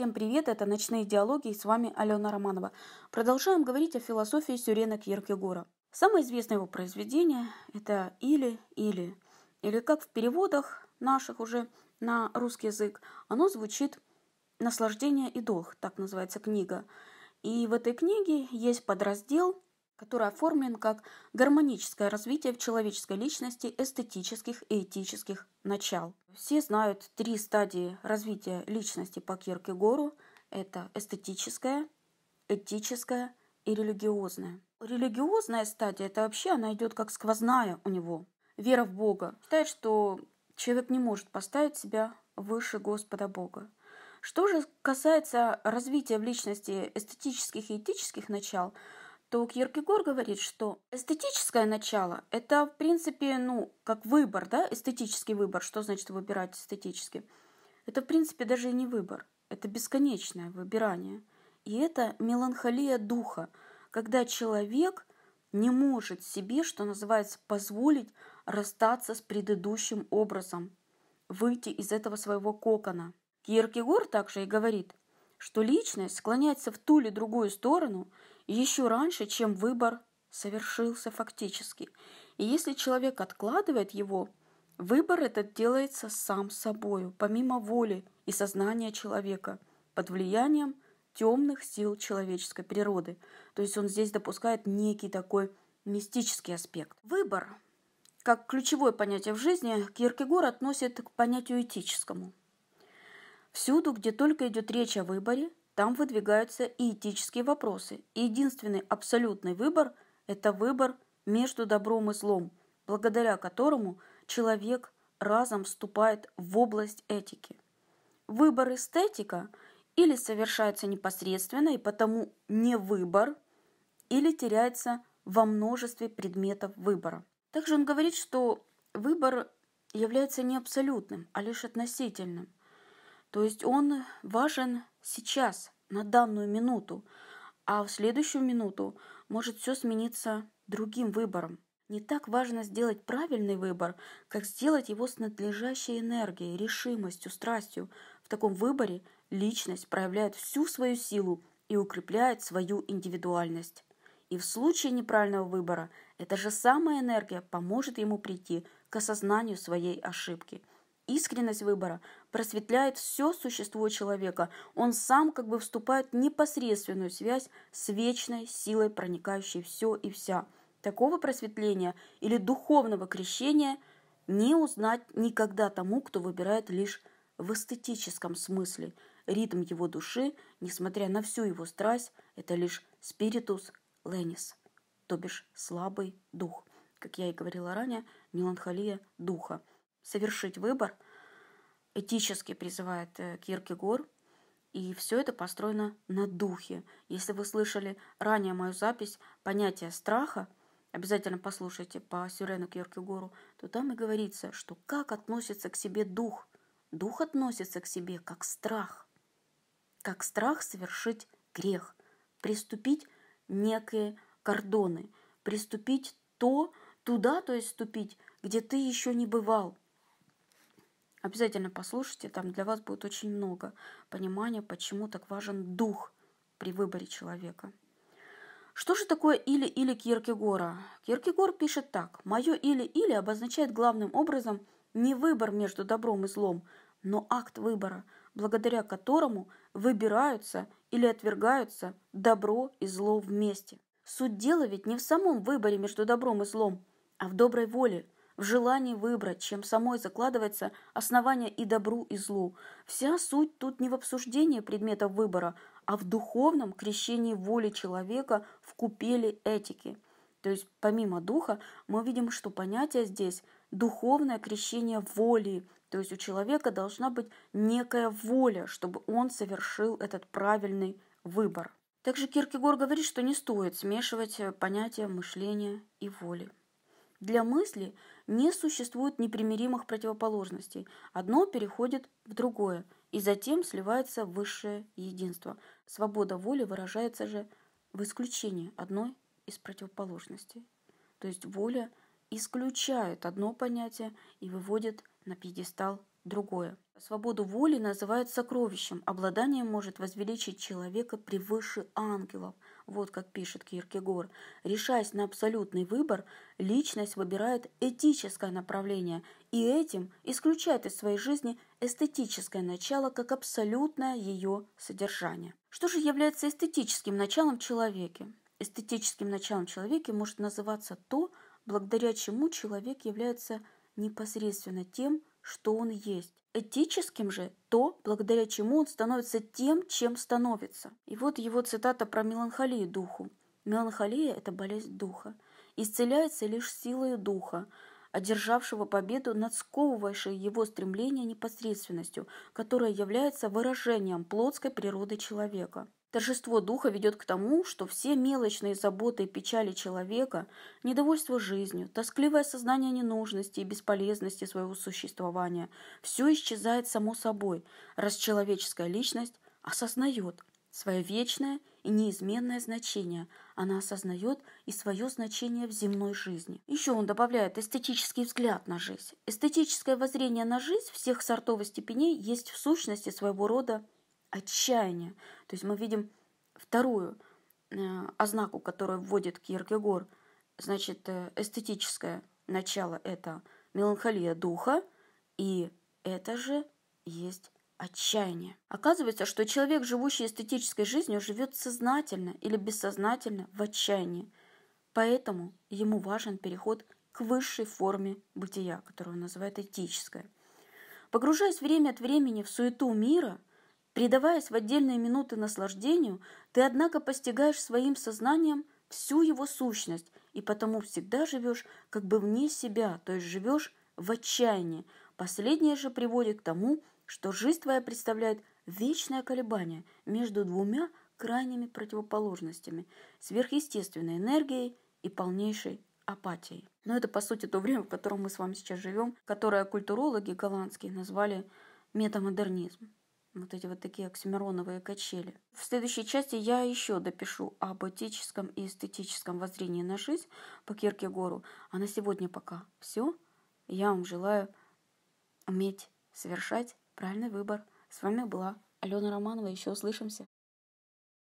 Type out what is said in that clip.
Всем привет, это «Ночные диалоги» и с вами Алена Романова. Продолжаем говорить о философии Сюрена Кьеркегора. Самое известное его произведение – это «Или, или». Или как в переводах наших уже на русский язык, оно звучит «Наслаждение и долг», так называется книга. И в этой книге есть подраздел который оформлен как гармоническое развитие в человеческой личности эстетических и этических начал. Все знают три стадии развития личности по Киркегору. Это эстетическое, этическое и религиозное. Религиозная стадия, это вообще она идет как сквозная у него. Вера в Бога. Считает, что человек не может поставить себя выше Господа Бога. Что же касается развития в личности эстетических и этических начал – то Кьеркегор говорит, что эстетическое начало – это, в принципе, ну, как выбор, да, эстетический выбор. Что значит выбирать эстетически? Это, в принципе, даже и не выбор. Это бесконечное выбирание. И это меланхолия духа, когда человек не может себе, что называется, позволить расстаться с предыдущим образом, выйти из этого своего кокона. Киркегор также и говорит, что личность склоняется в ту или другую сторону – еще раньше, чем выбор совершился фактически. И если человек откладывает его, выбор этот делается сам собою, помимо воли и сознания человека, под влиянием темных сил человеческой природы. То есть он здесь допускает некий такой мистический аспект. Выбор, как ключевое понятие в жизни, Киркегор относит к понятию этическому. Всюду, где только идет речь о выборе, там выдвигаются и этические вопросы. И единственный абсолютный выбор – это выбор между добром и злом, благодаря которому человек разом вступает в область этики. Выбор эстетика или совершается непосредственно и потому не выбор, или теряется во множестве предметов выбора. Также он говорит, что выбор является не абсолютным, а лишь относительным. То есть он важен сейчас, на данную минуту, а в следующую минуту может все смениться другим выбором. Не так важно сделать правильный выбор, как сделать его с надлежащей энергией, решимостью, страстью. В таком выборе личность проявляет всю свою силу и укрепляет свою индивидуальность. И в случае неправильного выбора эта же самая энергия поможет ему прийти к осознанию своей ошибки – искренность выбора просветляет все существо человека. Он сам как бы вступает в непосредственную связь с вечной силой, проникающей все и вся. Такого просветления или духовного крещения не узнать никогда тому, кто выбирает лишь в эстетическом смысле. Ритм его души, несмотря на всю его страсть, это лишь спиритус ленис, то бишь слабый дух. Как я и говорила ранее, меланхолия духа совершить выбор, этически призывает э, Киркегор. И все это построено на духе. Если вы слышали ранее мою запись понятие страха, обязательно послушайте по Сюрену Киркегору, то там и говорится, что как относится к себе дух. Дух относится к себе как страх. Как страх совершить грех, приступить некие кордоны, приступить то, туда, то есть ступить, где ты еще не бывал, Обязательно послушайте, там для вас будет очень много понимания, почему так важен дух при выборе человека. Что же такое «или-или» Киркегора? Киркегор пишет так. «Мое «или-или» обозначает главным образом не выбор между добром и злом, но акт выбора, благодаря которому выбираются или отвергаются добро и зло вместе. Суть дела ведь не в самом выборе между добром и злом, а в доброй воле – в желании выбрать, чем самой закладывается основание и добру, и злу. Вся суть тут не в обсуждении предмета выбора, а в духовном крещении воли человека в купели этики. То есть помимо духа мы видим, что понятие здесь – духовное крещение воли, то есть у человека должна быть некая воля, чтобы он совершил этот правильный выбор. Также Киркегор говорит, что не стоит смешивать э, понятия мышления и воли. Для мысли не существует непримиримых противоположностей. Одно переходит в другое, и затем сливается в высшее единство. Свобода воли выражается же в исключении одной из противоположностей. То есть воля исключает одно понятие и выводит на пьедестал другое. Свободу воли называют сокровищем. Обладание может возвеличить человека превыше ангелов. Вот как пишет Киркегор. Решаясь на абсолютный выбор, личность выбирает этическое направление и этим исключает из своей жизни эстетическое начало как абсолютное ее содержание. Что же является эстетическим началом в человеке? Эстетическим началом в человеке может называться то, благодаря чему человек является непосредственно тем, что он есть. Этическим же то, благодаря чему он становится тем, чем становится. И вот его цитата про меланхолию духу. Меланхолия – это болезнь духа. Исцеляется лишь силой духа, одержавшего победу над сковывающей его стремление непосредственностью, которая является выражением плотской природы человека. Торжество духа ведет к тому, что все мелочные заботы и печали человека, недовольство жизнью, тоскливое сознание ненужности и бесполезности своего существования – все исчезает само собой, раз человеческая личность осознает свое вечное и неизменное значение, она осознает и свое значение в земной жизни. Еще он добавляет эстетический взгляд на жизнь. Эстетическое воззрение на жизнь всех сортов и степеней есть в сущности своего рода отчаяние. То есть мы видим вторую э, ознаку, которую вводит Киркегор. Значит, э, эстетическое начало – это меланхолия духа, и это же есть отчаяние. Оказывается, что человек, живущий эстетической жизнью, живет сознательно или бессознательно в отчаянии. Поэтому ему важен переход к высшей форме бытия, которую он называет этическое. Погружаясь время от времени в суету мира – Придаваясь в отдельные минуты наслаждению, ты, однако, постигаешь своим сознанием всю его сущность и потому всегда живешь как бы вне себя, то есть живешь в отчаянии. Последнее же приводит к тому, что жизнь твоя представляет вечное колебание между двумя крайними противоположностями – сверхъестественной энергией и полнейшей апатией. Но это, по сути, то время, в котором мы с вами сейчас живем, которое культурологи голландские назвали метамодернизм вот эти вот такие оксимироновые качели. В следующей части я еще допишу об этическом и эстетическом воззрении на жизнь по Кирке Гору. А на сегодня пока все. Я вам желаю уметь совершать правильный выбор. С вами была Алена Романова. Еще услышимся.